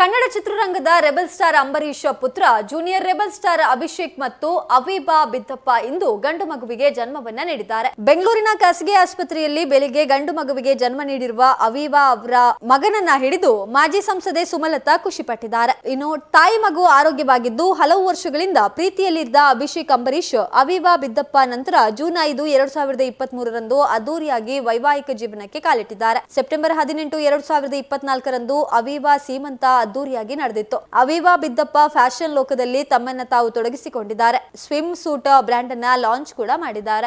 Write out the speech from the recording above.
ಕನ್ನಡ ಚಿತ್ರರಂಗದ rebel star Ambareesh ಪುತ್ರ junior rebel star Abhishek ಮತ್ತು ಅವಿಬಾ ಬಿದ್ದಪ್ಪ ಇಂದು ಗಂಡು ಮಗುವಿಗೆ ಜನ್ಮವನ್ನ ನೀಡಿದ್ದಾರೆ ಬೆಂಗಳೂರಿನ ಖಾಸಗಿ ಆಸ್ಪತ್ರೆಯಲ್ಲಿ ಬೆಳಿಗ್ಗೆ ಗಂಡು ಮಗುವಿಗೆ ಜನ್ಮ ನೀಡಿರುವ ಅವಿಬಾ ಅವರ ಮಗನನ್ನ ಹಿಡಿದು ಮಾಜಿ ಸಂಸದೆ ಸುಮಲತಾ ಖುಷಿಪಟ್ಟಿದ್ದಾರೆ ಇನ್ನು ತಾಯಿ ಮಗು ಆರೋಗ್ಯವಾಗಿದ್ದು ಹಲವು ವರ್ಷಗಳಿಂದ ಪ್ರೀತಿಯಲ್ಲಿದ್ದ ಅಭಿಷೇಕ್ ಅಂಬರೀಶ್ ಅವಿಬಾ ಬಿದ್ದಪ್ಪ ನಂತರ ಜೂನ್ ಐದು ಎರಡ್ ಸಾವಿರದ ಇಪ್ಪತ್ತ್ ಮೂರರಂದು ಅದ್ದೂರಿಯಾಗಿ ವೈವಾಹಿಕ ಜೀವನಕ್ಕೆ ಕಾಲಿಟ್ಟಿದ್ದಾರೆ ಸೆಪ್ಟೆಂಬರ್ ಹದಿನೆಂಟು ಎರಡ್ ಸಾವಿರದ ಇಪ್ಪತ್ನಾಲ್ಕರಂದು ಅವಿಬಾ ಸೀಮಂತ ಅದ್ದೂರಿಯಾಗಿ ನಡೆದಿತ್ತು ಅವಿವಾ ಬಿದ್ದಪ್ಪ ಫ್ಯಾಷನ್ ಲೋಕದಲ್ಲಿ ತಮ್ಮನ್ನ ತಾವು ತೊಡಗಿಸಿಕೊಂಡಿದ್ದಾರೆ ಸ್ವಿಮ್ ಸೂಟ್ ಬ್ರ್ಯಾಂಡ್ ಅನ್ನ ಲಾಂಚ್ ಕೂಡ ಮಾಡಿದ್ದಾರೆ